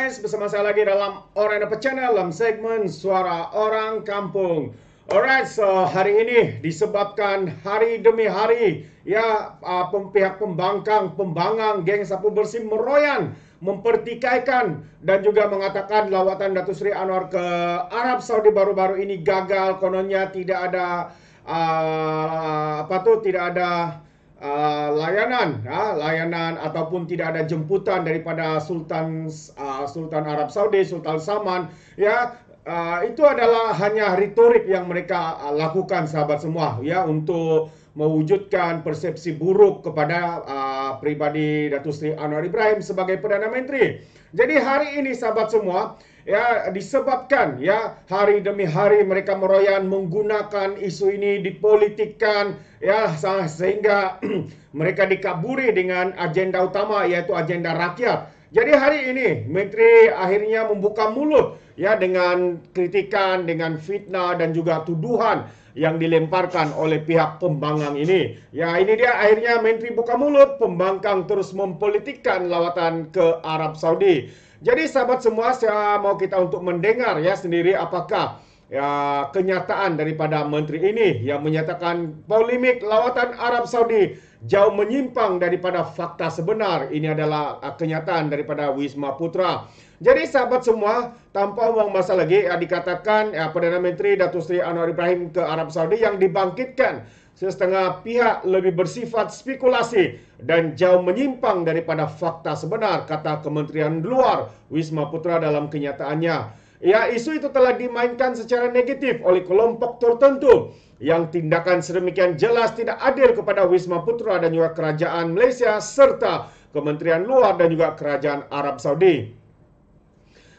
guys, bersama saya lagi dalam Orang Dapat Channel dalam segmen Suara Orang Kampung. Alright, so hari ini disebabkan hari demi hari ya uh, pihak pembangkang, pembangang, geng sapu bersih meroyan, mempertikaikan dan juga mengatakan lawatan Datu Sri Anwar ke Arab Saudi baru-baru ini gagal, kononnya tidak ada uh, apa tuh tidak ada uh, layanan uh, layanan ataupun tidak ada jemputan daripada Sultan uh, Sultan Arab Saudi Sultan Saman, ya uh, itu adalah hanya retorik yang mereka uh, lakukan sahabat semua ya untuk mewujudkan persepsi buruk kepada uh, pribadi Datuk Sri Anwar Ibrahim sebagai Perdana Menteri. Jadi hari ini sahabat semua ya disebabkan ya hari demi hari mereka meroyan menggunakan isu ini dipolitikan ya sehingga mereka dikaburi dengan agenda utama yaitu agenda rakyat. Jadi hari ini menteri akhirnya membuka mulut ya dengan kritikan, dengan fitnah dan juga tuduhan yang dilemparkan oleh pihak pembangkang ini. Ya ini dia akhirnya menteri buka mulut, pembangkang terus mempolitikan lawatan ke Arab Saudi. Jadi sahabat semua, saya mau kita untuk mendengar ya sendiri apakah ya, kenyataan daripada menteri ini yang menyatakan polemik lawatan Arab Saudi jauh menyimpang daripada fakta sebenar. Ini adalah uh, kenyataan daripada Wisma Putra. Jadi sahabat semua, tanpa uang masa lagi ya, dikatakan ya, Perdana Menteri Datuk Sri Anwar Ibrahim ke Arab Saudi yang dibangkitkan setengah pihak lebih bersifat spekulasi dan jauh menyimpang daripada fakta sebenar, kata Kementerian Luar Wisma Putra dalam kenyataannya. Ya, isu itu telah dimainkan secara negatif oleh kelompok tertentu yang tindakan sedemikian jelas tidak adil kepada Wisma Putra dan juga kerajaan Malaysia serta Kementerian Luar dan juga kerajaan Arab Saudi.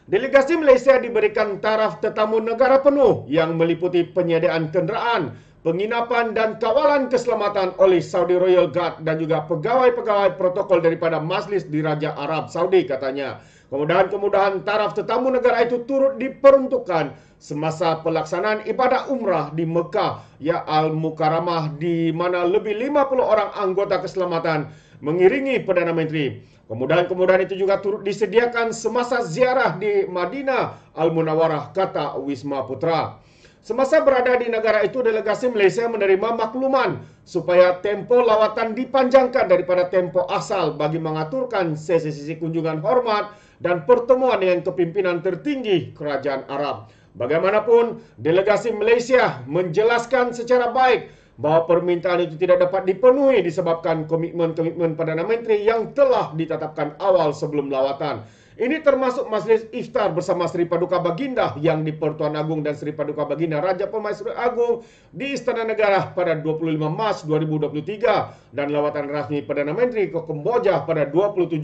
Delegasi Malaysia diberikan taraf tetamu negara penuh yang meliputi penyediaan kenderaan, penginapan dan kawalan keselamatan oleh Saudi Royal Guard dan juga pegawai-pegawai protokol daripada Majlis Diraja Arab Saudi katanya. Kemudahan-kemudahan taraf tetamu negara itu turut diperuntukkan semasa pelaksanaan ibadah umrah di Mekah ya Al-Mukarramah di mana lebih 50 orang anggota keselamatan mengiringi Perdana Menteri. Kemudahan-kemudahan itu juga turut disediakan semasa ziarah di Madinah Al-Munawarah kata Wisma Putra. Semasa berada di negara itu, delegasi Malaysia menerima makluman supaya tempo lawatan dipanjangkan daripada tempo asal bagi mengaturkan sesi-sesi kunjungan hormat dan pertemuan dengan kepimpinan tertinggi kerajaan Arab. Bagaimanapun, delegasi Malaysia menjelaskan secara baik bahawa permintaan itu tidak dapat dipenuhi disebabkan komitmen-komitmen Perdana Menteri yang telah ditetapkan awal sebelum lawatan. Ini termasuk Masjid iftar bersama Sri Paduka Baginda yang di Pertuan Agung dan Sri Paduka Baginda Raja Pemaisuri Agung di Istana Negara pada 25 Maret 2023 dan lawatan rasmi Perdana Menteri ke Kemboja pada 27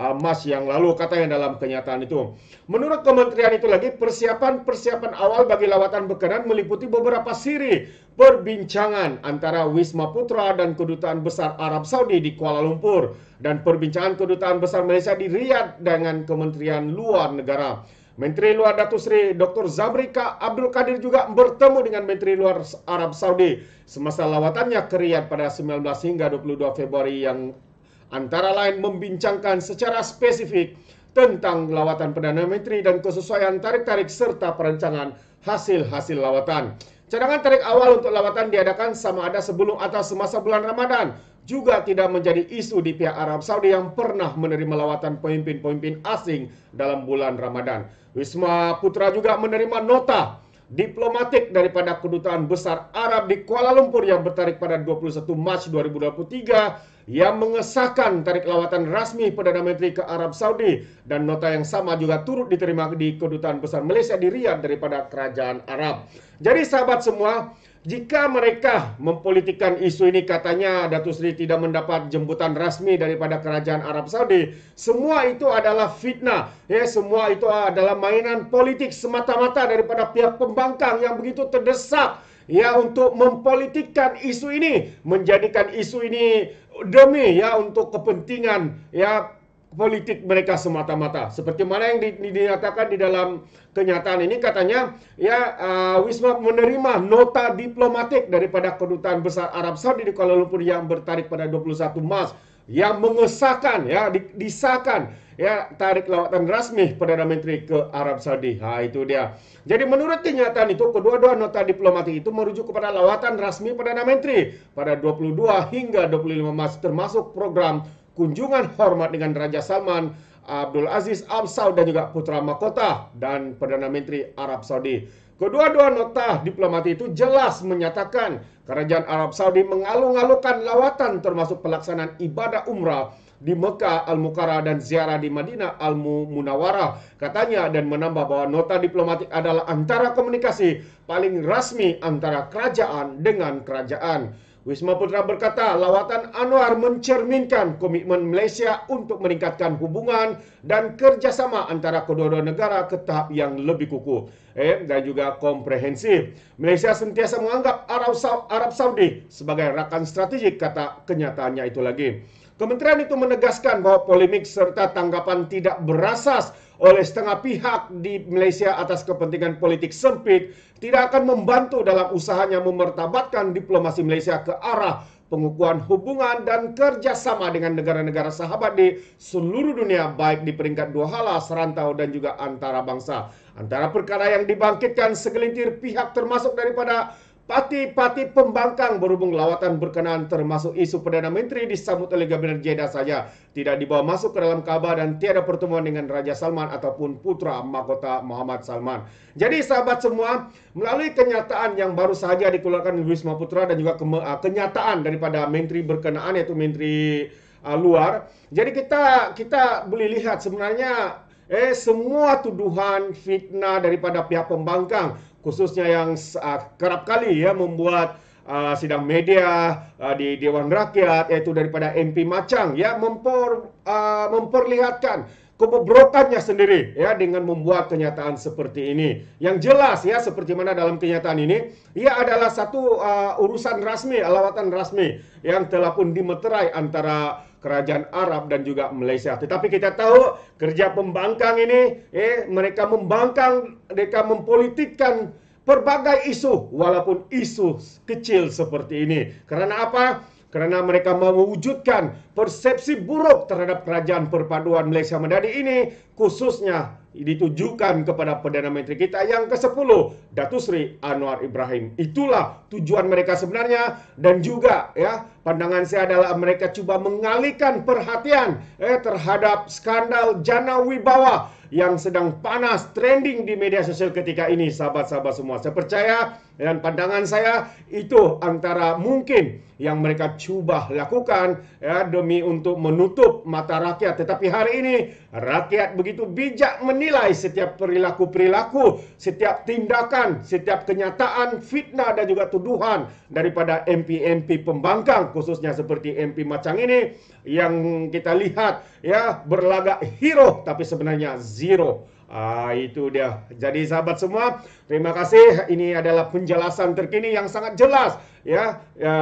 emas ah, yang lalu kata dalam kenyataan itu. Menurut kementerian itu lagi persiapan-persiapan awal bagi lawatan berkenan meliputi beberapa siri perbincangan antara Wisma Putra dan kedutaan besar Arab Saudi di Kuala Lumpur dan perbincangan kedutaan besar Malaysia di Riyadh dengan kementerian luar negara. Menteri Luar Datu Seri Dr. Zabrika Abdul Kadir juga bertemu dengan Menteri Luar Arab Saudi semasa lawatannya ke Riyadh pada 19 hingga 22 Februari yang antara lain membincangkan secara spesifik tentang lawatan Perdana Menteri dan kesesuaian tarik-tarik serta perencanaan hasil-hasil lawatan. Cadangan tarik awal untuk lawatan diadakan sama ada sebelum atau semasa bulan Ramadan. Juga tidak menjadi isu di pihak Arab Saudi yang pernah menerima lawatan pemimpin-pemimpin asing dalam bulan Ramadan. Wisma Putra juga menerima nota diplomatik daripada kedutaan besar Arab di Kuala Lumpur yang bertarik pada 21 Mac 2023 yang mengesahkan tarik lawatan rasmi Perdana Menteri ke Arab Saudi dan nota yang sama juga turut diterima di Kedutaan Besar Malaysia di Riyadh daripada Kerajaan Arab. Jadi sahabat semua, Jika mereka mempolitikan isu ini katanya Datu Sri tidak mendapat jemputan rasmi daripada kerajaan Arab Saudi. Semua itu adalah fitnah. Ya, semua itu adalah mainan politik semata-mata daripada pihak pembangkang yang begitu terdesak ya untuk mempolitikkan isu ini, menjadikan isu ini demi ya untuk kepentingan ya politik mereka semata-mata. Seperti mana yang dinyatakan di dalam kenyataan ini katanya ya uh, Wisma menerima nota diplomatik daripada kedutaan besar Arab Saudi di Kuala Lumpur yang bertarik pada 21 mas yang mengesahkan ya disahkan ya tarik lawatan rasmi Perdana Menteri ke Arab Saudi. Ha itu dia. Jadi menurut kenyataan itu kedua-dua nota diplomatik itu merujuk kepada lawatan rasmi Perdana Menteri pada 22 hingga 25 Mas termasuk program kunjungan hormat dengan Raja Salman Abdul Aziz Al Saud dan juga putra mahkota dan Perdana Menteri Arab Saudi. Kedua-dua nota diplomati itu jelas menyatakan kerajaan Arab Saudi mengalung-alungkan lawatan termasuk pelaksanaan ibadah umrah di Mekah Al-Mukara dan ziarah di Madinah Al-Munawarah katanya dan menambah bahwa nota diplomatik adalah antara komunikasi paling rasmi antara kerajaan dengan kerajaan. Wisma Putra berkata lawatan Anwar mencerminkan komitmen Malaysia untuk meningkatkan hubungan dan kerjasama antara kedua-dua negara ke tahap yang lebih kukuh eh, dan juga komprehensif. Malaysia sentiasa menganggap Arab Saudi sebagai rakan strategik kata kenyataannya itu lagi. Kementerian itu menegaskan bahawa polemik serta tanggapan tidak berasas oleh setengah pihak di Malaysia atas kepentingan politik sempit tidak akan membantu dalam usahanya memertabatkan diplomasi Malaysia ke arah pengukuhan hubungan dan kerjasama dengan negara-negara sahabat di seluruh dunia baik di peringkat dua hala, serantau dan juga antara bangsa. Antara perkara yang dibangkitkan segelintir pihak termasuk daripada Pati-pati pembangkang berhubung lawatan berkenaan termasuk isu Perdana Menteri disambut oleh Gabinet Jeddah saja. Tidak dibawa masuk ke dalam kabar dan tiada pertemuan dengan Raja Salman ataupun putra mahkota Muhammad Salman. Jadi sahabat semua, melalui kenyataan yang baru saja dikeluarkan oleh Wisma Putra dan juga ah, kenyataan daripada Menteri berkenaan yaitu Menteri uh, luar. Jadi kita kita boleh lihat sebenarnya eh semua tuduhan fitnah daripada pihak pembangkang khususnya yang uh, kerap kali ya membuat uh, sidang media uh, di Dewan Rakyat yaitu daripada MP Macang ya mempor, uh, memperlihatkan kebobrokannya sendiri ya dengan membuat kenyataan seperti ini. Yang jelas ya seperti mana dalam kenyataan ini, ia adalah satu uh, urusan rasmi, lawatan rasmi yang telah pun dimeterai antara kerajaan Arab dan juga Malaysia. Tetapi kita tahu kerja pembangkang ini, eh, mereka membangkang, mereka mempolitikkan berbagai isu walaupun isu kecil seperti ini. Karena apa? Karena mereka mewujudkan persepsi buruk terhadap kerajaan perpaduan Malaysia Madani ini khususnya ditujukan kepada Perdana Menteri kita yang ke-10 Datu Sri Anwar Ibrahim. Itulah tujuan mereka sebenarnya dan juga ya pandangan saya adalah mereka cuba mengalihkan perhatian eh, terhadap skandal Jana Wibawa yang sedang panas trending di media sosial ketika ini sahabat-sahabat semua. Saya percaya dengan pandangan saya itu antara mungkin yang mereka cuba lakukan ya demi untuk menutup mata rakyat. Tetapi hari ini rakyat begitu bijak menilai setiap perilaku-perilaku, setiap tindakan, setiap kenyataan, fitnah dan juga tuduhan daripada MP-MP pembangkang khususnya seperti MP Macang ini yang kita lihat ya berlagak hero tapi sebenarnya zero. Ah, itu dia. Jadi sahabat semua, terima kasih. Ini adalah penjelasan terkini yang sangat jelas ya. ya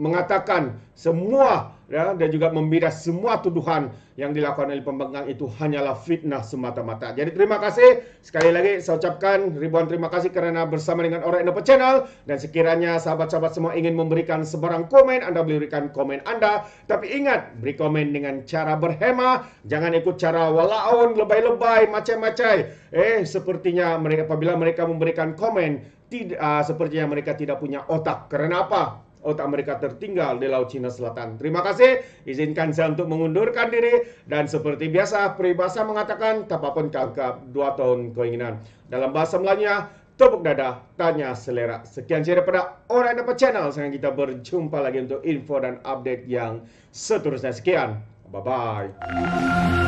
mengatakan semua ya, dan juga membidas semua tuduhan yang dilakukan oleh pembangkang itu hanyalah fitnah semata-mata. Jadi terima kasih sekali lagi saya ucapkan ribuan terima kasih karena bersama dengan Orang Indopa Channel dan sekiranya sahabat-sahabat semua ingin memberikan sebarang komen, Anda boleh berikan komen Anda. Tapi ingat, beri komen dengan cara berhemah jangan ikut cara walaun, lebay-lebay, macam-macam. Eh, sepertinya mereka apabila mereka memberikan komen tidak uh, sepertinya mereka tidak punya otak. Karena apa? otak mereka tertinggal di Laut Cina Selatan. Terima kasih, izinkan saya untuk mengundurkan diri dan seperti biasa peribahasa mengatakan apapun kagak dua tahun keinginan. Dalam bahasa Melayunya, tepuk dada, tanya selera. Sekian saya daripada Orang Dapat Channel. Sekarang kita berjumpa lagi untuk info dan update yang seterusnya. Sekian, bye-bye.